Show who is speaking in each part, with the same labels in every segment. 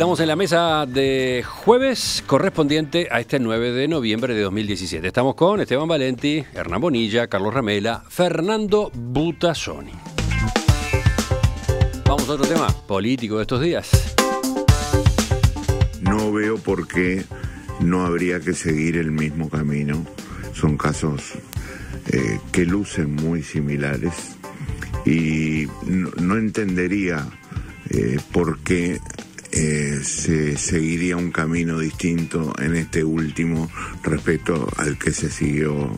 Speaker 1: Estamos en la mesa de jueves correspondiente a este 9 de noviembre de 2017. Estamos con Esteban Valenti, Hernán Bonilla, Carlos Ramela, Fernando Butasoni. Vamos a otro tema político de estos días. No veo por qué
Speaker 2: no habría que seguir el mismo camino. Son casos eh, que lucen muy similares y no, entendería eh, por qué eh, se seguiría un camino distinto en este último respecto al que se siguió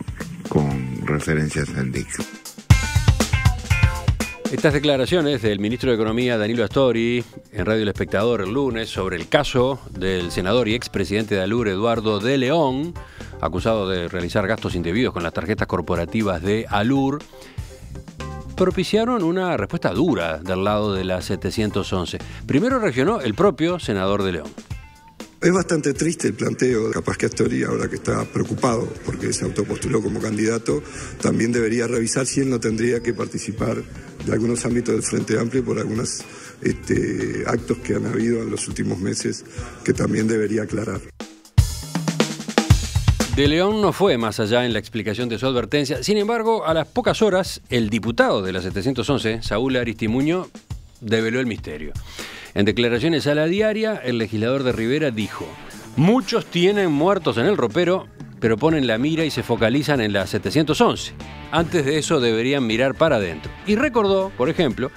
Speaker 2: con referencias al DIC.
Speaker 1: Estas declaraciones del ministro de Economía Danilo Astori en Radio El Espectador el lunes sobre el caso del senador y expresidente de Alur Eduardo de León, acusado de realizar gastos indebidos con las tarjetas corporativas de Alur, propiciaron una respuesta dura del lado de la 711. Primero reaccionó el propio senador de León. Es bastante triste
Speaker 3: el planteo, capaz que Astori, ahora que está preocupado porque se autopostuló como candidato, también debería revisar si él no tendría que participar de algunos ámbitos del Frente Amplio por algunos este, actos que han habido en los últimos meses que también debería aclarar.
Speaker 1: De León no fue más allá en la explicación de su advertencia. Sin embargo, a las pocas horas, el diputado de la 711, Saúl Aristimuño, develó el misterio. En declaraciones a la diaria, el legislador de Rivera dijo, muchos tienen muertos en el ropero, pero ponen la mira y se focalizan en la 711. Antes de eso deberían mirar para adentro. Y recordó, por ejemplo,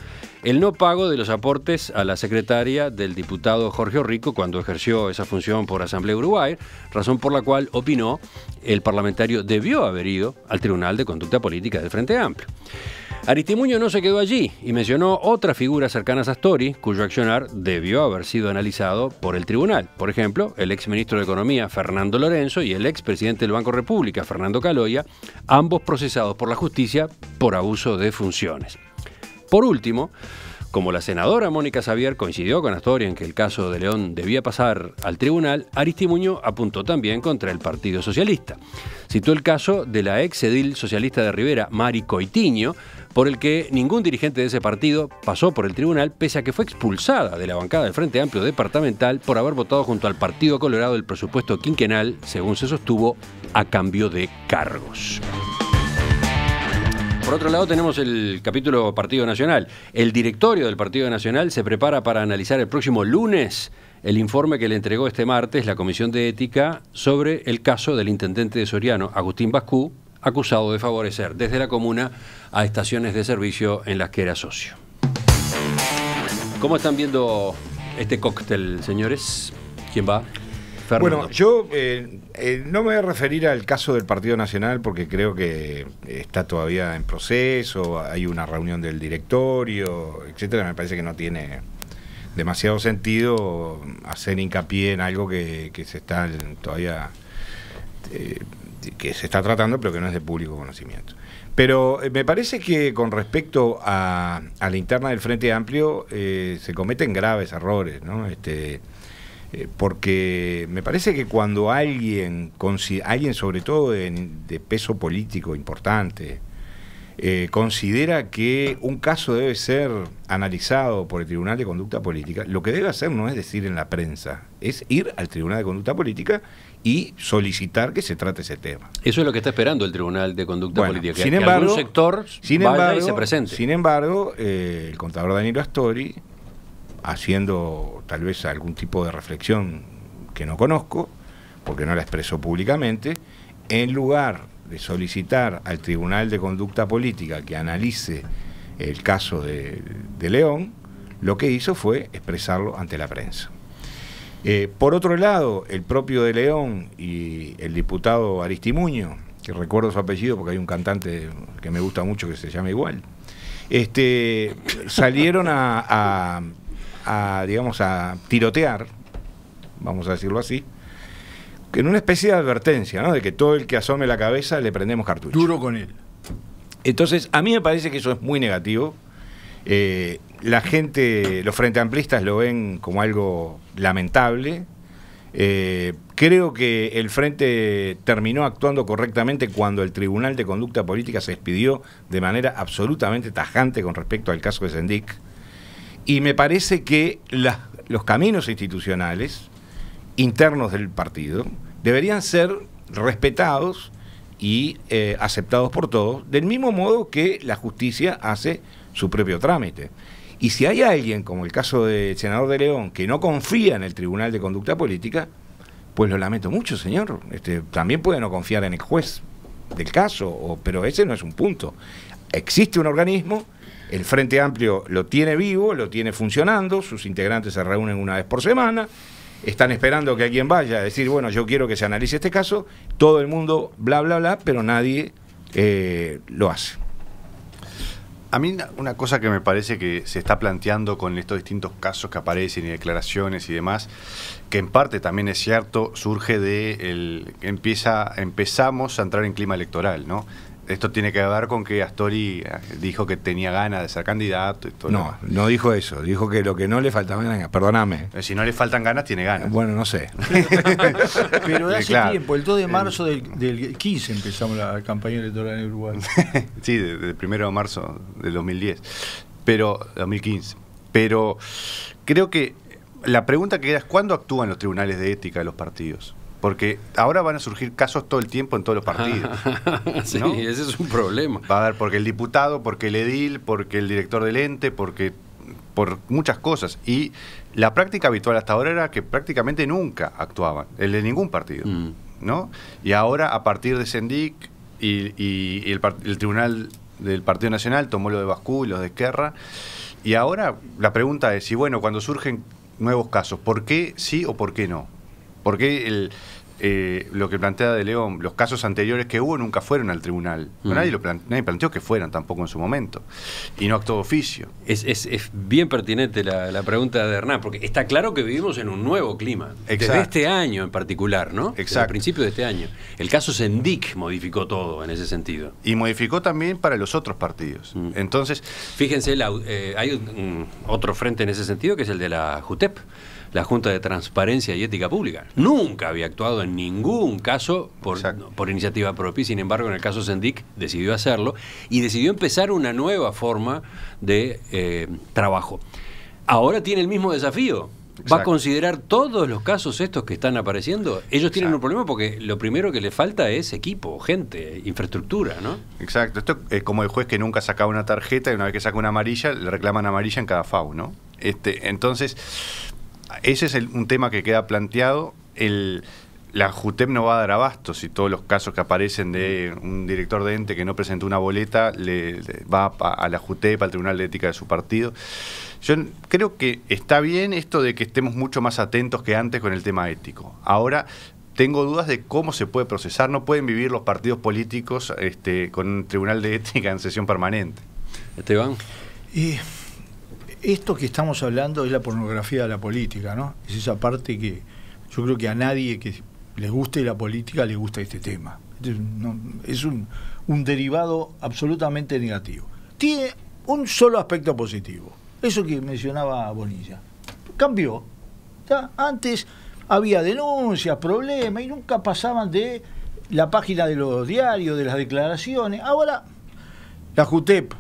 Speaker 1: el no pago de los aportes a la secretaria del diputado Jorge Rico cuando ejerció esa función por Asamblea Uruguay, razón por la cual opinó el parlamentario debió haber ido al Tribunal de Conducta Política del Frente Amplio. Aristimuño no se quedó allí y mencionó otras figuras cercanas a Astori, cuyo accionar debió haber sido analizado por el tribunal. Por ejemplo, el exministro de Economía Fernando Lorenzo y el expresidente del Banco República Fernando Caloya, ambos procesados por la justicia por abuso de funciones. Por último, como la senadora Mónica Xavier coincidió con Astoria en que el caso de León debía pasar al tribunal, Aristimuño apuntó también contra el Partido Socialista. Citó el caso de la ex edil socialista de Rivera, Mari Coitiño, por el que ningún dirigente de ese partido pasó por el tribunal, pese a que fue expulsada de la bancada del Frente Amplio Departamental por haber votado junto al Partido Colorado el presupuesto quinquenal, según se sostuvo, a cambio de cargos. Por otro lado, tenemos el capítulo Partido Nacional. El directorio del Partido Nacional se prepara para analizar el próximo lunes el informe que le entregó este martes la Comisión de Ética sobre el caso del intendente de Soriano, Agustín Bascú, acusado de favorecer desde la comuna a estaciones de servicio en las que era socio. ¿Cómo están viendo este cóctel, señores? ¿Quién va? Bueno,
Speaker 2: yo eh, eh, no me voy a referir al caso del Partido Nacional porque creo que está todavía en proceso, hay una reunión del directorio, etcétera. Me parece que no tiene demasiado sentido hacer hincapié en algo que, se está todavía eh, que se está tratando pero que no es de público conocimiento. Pero me parece que con respecto a, la interna del Frente Amplio se cometen graves errores, ¿no? Este, eh, porque me parece que cuando alguien, alguien sobre todo de, peso político importante, eh, considera que un caso debe ser analizado por el Tribunal de Conducta Política, lo que debe hacer no es decir en la prensa, es ir al Tribunal de Conducta Política y solicitar que se trate ese tema.
Speaker 1: Eso es lo que está esperando el Tribunal de Conducta Política, sin embargo, algún sector sin se presente. Sin embargo, eh,
Speaker 2: el contador Danilo Astori haciendo tal vez algún tipo de reflexión que no conozco, porque no la expresó públicamente, en lugar de solicitar al Tribunal de Conducta Política que analice el caso de, León, lo que hizo fue expresarlo ante la prensa. Eh, por otro lado, el propio de León y el diputado Aristimuño, que recuerdo su apellido porque hay un cantante que me gusta mucho que se llama igual, este, salieron a a, digamos, a tirotear, vamos a decirlo así, en una especie de advertencia, ¿no? De que todo el que asome la cabeza le prendemos cartucho. Duro con él. Entonces, a mí me parece que eso es muy negativo. Eh, la gente, los frente amplistas lo ven como algo lamentable. Eh, creo que el frente terminó actuando correctamente cuando el Tribunal de Conducta Política se despidió de manera absolutamente tajante con respecto al caso de Sendic y me parece que los caminos institucionales internos del partido deberían ser respetados y eh, aceptados por todos, del mismo modo que la justicia hace su propio trámite. Y si hay alguien, como el caso del senador de León, que no confía en el Tribunal de Conducta Política, pues lo lamento mucho, señor. Este, también puede no confiar en el juez del caso, pero ese no es un punto. Existe un organismo el Frente Amplio lo tiene vivo, lo tiene funcionando, sus integrantes se reúnen una vez por semana, están esperando que alguien vaya a decir, bueno, yo quiero que se analice este caso, todo el mundo bla, bla, bla, pero nadie eh, lo hace.
Speaker 3: A mí una cosa que me parece que se está planteando con estos distintos casos que aparecen y declaraciones y demás, que en parte también es cierto, surge de el, empieza, empezamos a entrar en clima electoral, ¿no? esto tiene que ver con que Astori eh, dijo que tenía ganas de ser candidato. no, no dijo eso. Dijo que lo que no le era ganas. Perdóname. Eh, si no le faltan ganas, tiene ganas. Bueno,
Speaker 2: no sé.
Speaker 4: Pero hace tiempo, el 2 de marzo del, 15 empezamos la campaña electoral en Uruguay.
Speaker 3: sí, del 1 de marzo del 2010. Pero, 2015. Pero creo que la pregunta que queda es: ¿cuándo actúan los tribunales de ética de los partidos? Porque ahora van a surgir casos todo el tiempo en todos los partidos. sí, ese es un problema. Va a haber porque el diputado, porque el edil, porque el director del ente, porque por muchas cosas. Y la práctica habitual hasta ahora era que prácticamente nunca actuaban, el de ningún partido. Mm. ¿no? Y ahora, a partir de Sendic y, el, Tribunal del Partido Nacional tomó lo de Bascú y los de Esquerra. Y ahora la pregunta es: si bueno, cuando surgen nuevos casos, ¿por qué sí o por qué no? Porque eh, lo que plantea De León, los casos anteriores que hubo nunca fueron al tribunal. Mm. nadie, lo planteó
Speaker 1: que fueran tampoco en su momento. Y no actuó oficio. Es, bien pertinente la, pregunta de Hernán, porque está claro que vivimos en un nuevo clima. Desde este año en particular, ¿no? Exacto. Al principio de este año. El caso Sendic modificó todo en ese sentido. Y modificó también para los otros partidos. Mm. Entonces. Fíjense, eh, hay un, otro frente en ese sentido que es el de la JUTEP la Junta de Transparencia y Ética Pública. Nunca había actuado en ningún caso por, iniciativa propia sin embargo en el caso Sendic decidió hacerlo y decidió empezar una nueva forma de eh, trabajo. Ahora tiene el mismo desafío. va a considerar todos los casos estos que están apareciendo. Ellos tienen un problema porque lo primero que les falta es equipo, gente, infraestructura, ¿no? Exacto. Esto
Speaker 3: es eh, como el juez que nunca sacaba una tarjeta y una vez que saca una amarilla, le reclaman amarilla en cada FAU, ¿no? Este, entonces, ese es un tema que queda planteado. El, la JUTEP no va a dar abasto si todos los casos que aparecen de un director de ente que no presentó una boleta le, va a, la JUTEP, al Tribunal de Ética de su partido. Yo creo que está bien esto de que estemos mucho más atentos que antes con el tema ético. Ahora tengo dudas de cómo se puede procesar. No pueden vivir los partidos políticos este, con un Tribunal de Ética en sesión permanente. Esteban
Speaker 4: esto que estamos hablando es la pornografía de la política, ¿no? Es esa parte que yo creo que a nadie que le guste la política le gusta este tema. Este es un, derivado absolutamente negativo. Tiene un solo aspecto positivo, eso que mencionaba Bonilla. Cambió. Antes había denuncias, problemas y nunca pasaban de la página de los diarios, de las declaraciones. Ahora, la JUTEP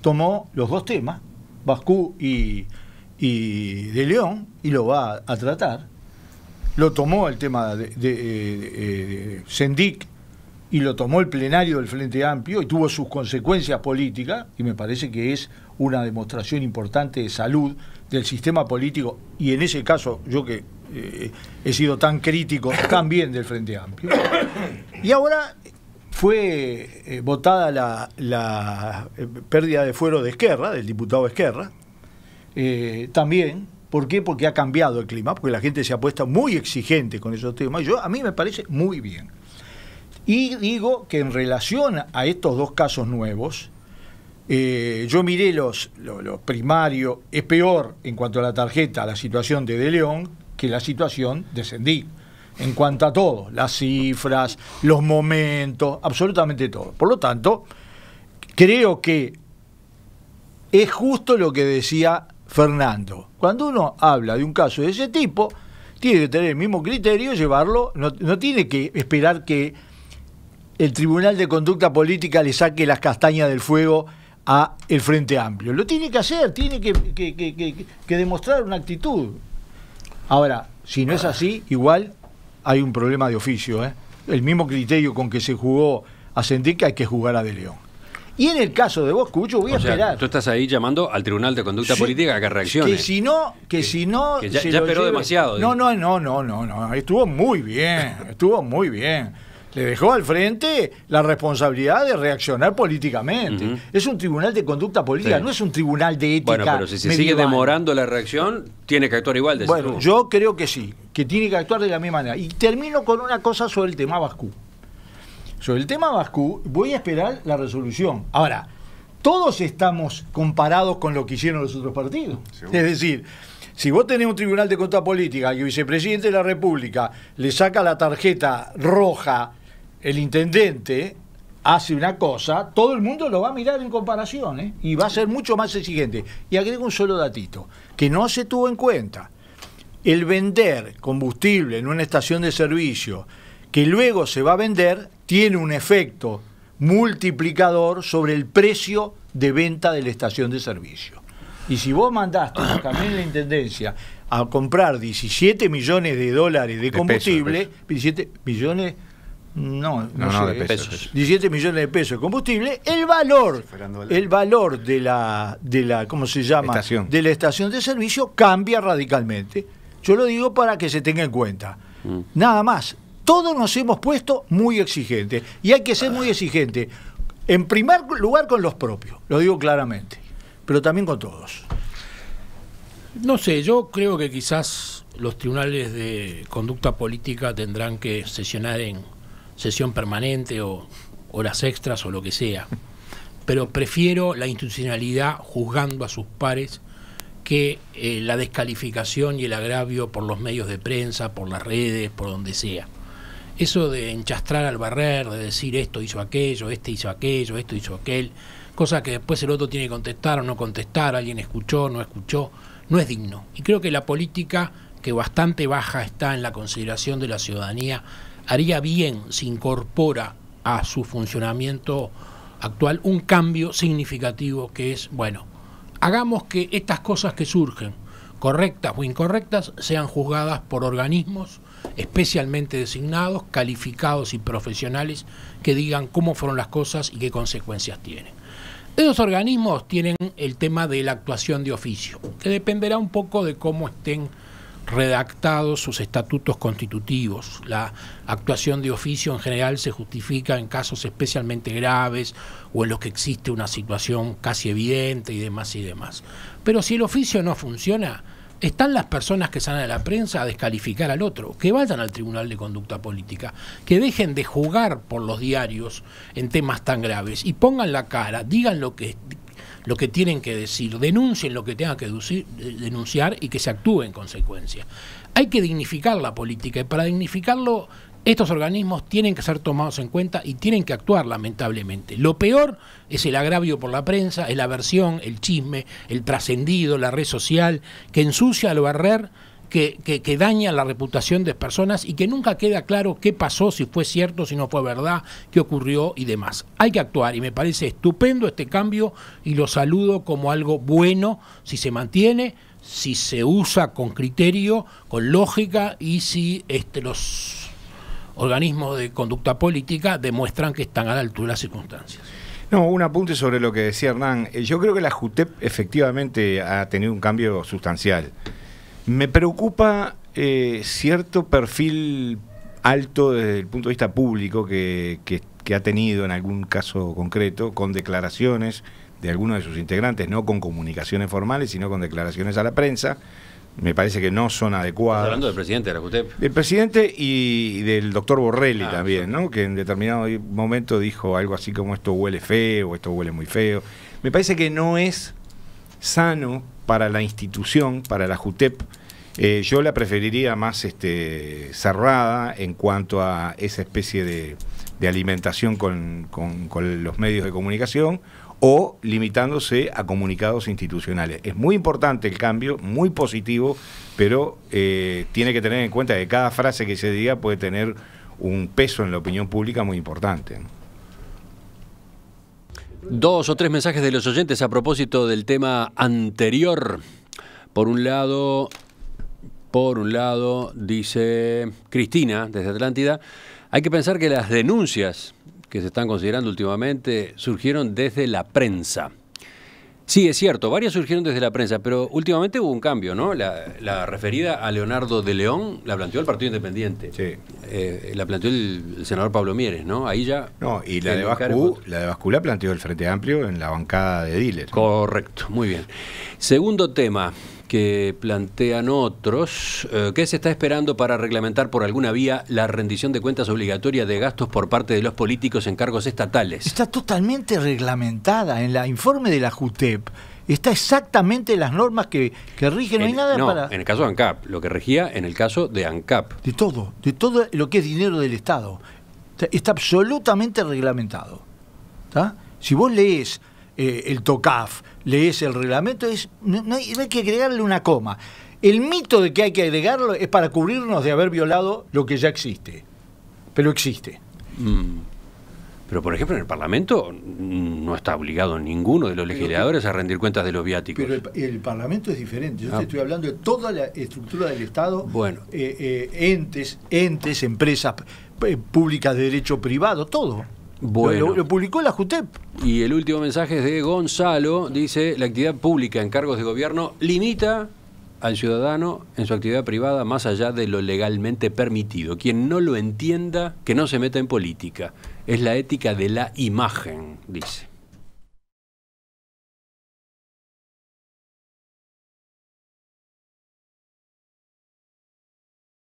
Speaker 4: tomó los dos temas Bascú y, de León y lo va a, tratar. Lo tomó el tema eh, eh, de, Sendic y lo tomó el plenario del Frente Amplio y tuvo sus consecuencias políticas y me parece que es una demostración importante de salud del sistema político y en ese caso yo que eh, he sido tan crítico también del Frente Amplio. Y ahora fue eh, votada la, eh, pérdida de fuero de Esquerra, del diputado Esquerra, eh, también. ¿Por qué? Porque ha cambiado el clima, porque la gente se ha puesto muy exigente con esos temas. Yo, a mí me parece muy bien. Y digo que en relación a estos dos casos nuevos, yo miré los, los, primarios, es peor en cuanto a la tarjeta la situación de De León que la situación de Sendín en cuanto a todo, las cifras, los momentos, absolutamente todo. Por lo tanto, creo que es justo lo que decía Fernando. Cuando uno habla de un caso de ese tipo, tiene que tener el mismo criterio, llevarlo, no, tiene que esperar que el Tribunal de Conducta Política le saque las castañas del fuego a el Frente Amplio. Lo tiene que hacer, tiene que demostrar una actitud. Ahora, si no es así, igual hay un problema de oficio. ¿eh? El mismo criterio con que se jugó a que hay que jugar a De León. Y en el caso de vos, Cucho, voy a esperar.
Speaker 1: Tú estás ahí llamando al Tribunal de Conducta Política a que reaccione. Que si
Speaker 4: no, que, si no. ya, esperó demasiado. No, no, no, no, no, no. Estuvo muy bien. estuvo muy bien. Le dejó al frente la responsabilidad de reaccionar políticamente. Es un tribunal de conducta política, no es un tribunal de ética. Bueno, pero si se sigue
Speaker 1: demorando la reacción, tiene que actuar igual. Bueno, yo creo que sí
Speaker 4: que tiene que actuar de la misma manera. Y termino con una cosa sobre el tema Bascú. Sobre el tema Bascú, voy a esperar la resolución. Ahora, todos estamos comparados con lo que hicieron los otros partidos. Es decir, si vos tenés un tribunal de cuota política y el vicepresidente de la República le saca la tarjeta roja, el intendente hace una cosa, todo el mundo lo va a mirar en comparación ¿eh? y va a ser mucho más exigente. Y agrego un solo datito, que no se tuvo en cuenta el vender combustible en una estación de servicio que luego se va a vender tiene un efecto multiplicador sobre el precio de venta de la estación de servicio. Y si vos mandaste a la Intendencia a comprar 17 millones de dólares de combustible, 17 millones no, no, de pesos. 17 millones de pesos de combustible, el valor, el valor de la, de la, ¿cómo se De la estación de servicio cambia radicalmente. Yo lo digo para que se tenga en cuenta. Mm. Nada más. Todos nos hemos puesto muy exigentes. Y hay que ser muy exigente. En primer lugar con los propios, lo digo claramente. Pero también con todos.
Speaker 5: No sé, yo creo que quizás los tribunales de conducta política tendrán que sesionar en sesión permanente o horas extras o lo que sea. Pero prefiero la institucionalidad juzgando a sus pares que eh, la descalificación y el agravio por los medios de prensa, por las redes, por donde sea. Eso de enchastrar al barrer, de decir esto hizo aquello, este hizo aquello, esto hizo aquel, cosa que después el otro tiene que contestar o no contestar, alguien escuchó, no escuchó, no es digno. Y creo que la política, que bastante baja está en la consideración de la ciudadanía, haría bien si incorpora a su funcionamiento actual un cambio significativo que es, bueno, hagamos que estas cosas que surgen, correctas o incorrectas, sean juzgadas por organismos especialmente designados, calificados y profesionales que digan cómo fueron las cosas y qué consecuencias tienen. Esos organismos tienen el tema de la actuación de oficio, que dependerá un poco de cómo estén redactados sus estatutos constitutivos. La actuación de oficio en general se justifica en casos especialmente graves o en los que existe una situación casi evidente y demás y demás. Pero si el oficio no funciona, están las personas que salen a la prensa a descalificar al otro, que vayan al Tribunal de Conducta Política, que dejen de jugar por los diarios en temas tan graves y pongan la cara, digan lo que lo que tienen que decir, denuncien lo que tengan que denunciar y que se actúe en consecuencia. Hay que dignificar la política y para dignificarlo estos organismos tienen que ser tomados en cuenta y tienen que actuar lamentablemente. Lo peor es el agravio por la prensa, es la aversión, el chisme, el trascendido, la red social, que ensucia al barrer que, que, daña la reputación de personas y que nunca queda claro qué pasó, si fue cierto, si no fue verdad, qué ocurrió y demás. Hay que actuar y me parece estupendo este cambio y lo saludo como algo bueno si se mantiene, si se usa con criterio, con lógica y si este, los organismos de conducta política demuestran que están a la altura de las circunstancias.
Speaker 2: No, un apunte sobre lo que decía Hernán. Eh, yo creo que la JUTEP efectivamente ha tenido un cambio sustancial. Me preocupa eh, cierto perfil alto desde el punto de vista público que, ha tenido en algún caso concreto, con declaraciones de algunos de sus integrantes, no con comunicaciones formales, sino con declaraciones a la prensa. Me parece que no son adecuadas. ¿Estás hablando
Speaker 1: del presidente de la
Speaker 2: Del presidente y del doctor Borrelli ah, también, ¿no? Que en determinado momento dijo algo así como esto huele feo, esto huele muy feo. Me parece que no es sano para la institución, para la JUTEP, eh, yo la preferiría más este, cerrada en cuanto a esa especie de, alimentación con, los medios de comunicación o limitándose a comunicados institucionales. Es muy importante el cambio, muy positivo, pero eh, tiene que tener en cuenta que cada frase que se diga puede tener
Speaker 1: un peso en la opinión pública muy importante. Dos o tres mensajes de los oyentes a propósito del tema anterior. Por un lado, por un lado, dice Cristina desde Atlántida, hay que pensar que las denuncias que se están considerando últimamente surgieron desde la prensa. Sí, es cierto, varias surgieron desde la prensa, pero últimamente hubo un cambio, ¿no? La, referida a Leonardo de León la planteó el Partido Independiente. Sí. Eh, eh, la planteó el, senador Pablo Mieres, ¿no? Ahí ya. No, y la de, Bascú, la de planteó el Frente Amplio en la bancada de Diles. Correcto, muy bien. Segundo tema, que plantean otros. Eh, ¿Qué se está esperando para reglamentar por alguna vía la rendición de cuentas obligatoria de gastos por parte de los políticos en cargos estatales? Está
Speaker 4: totalmente reglamentada en el informe de la JUTEP. Está exactamente las normas que, que rigen, en, nada
Speaker 1: En el caso de ANCAP, lo que regía en el caso de ANCAP. De todo, de todo lo que es
Speaker 4: dinero del Estado. Está, absolutamente reglamentado. Si vos lees eh, el TOCAF, lees el reglamento, es, no, hay, que agregarle una coma. El mito de que hay que agregarlo es para cubrirnos de haber violado lo que ya existe, pero existe.
Speaker 1: Mm. Pero, por ejemplo, en el Parlamento no está obligado ninguno de los legisladores a rendir cuentas de los viáticos. Pero
Speaker 4: el, Parlamento es diferente. Yo ah. estoy hablando de toda la estructura del Estado, bueno. Eh, eh, entes, entes, empresas públicas de derecho privado, todo. Bueno.
Speaker 1: Lo, publicó la JUTEP. Y el último mensaje es de Gonzalo. Dice, la actividad pública en cargos de gobierno limita al ciudadano en su actividad privada más allá de lo legalmente permitido. Quien no lo entienda, que no se meta en política. Es la ética de la imagen, dice.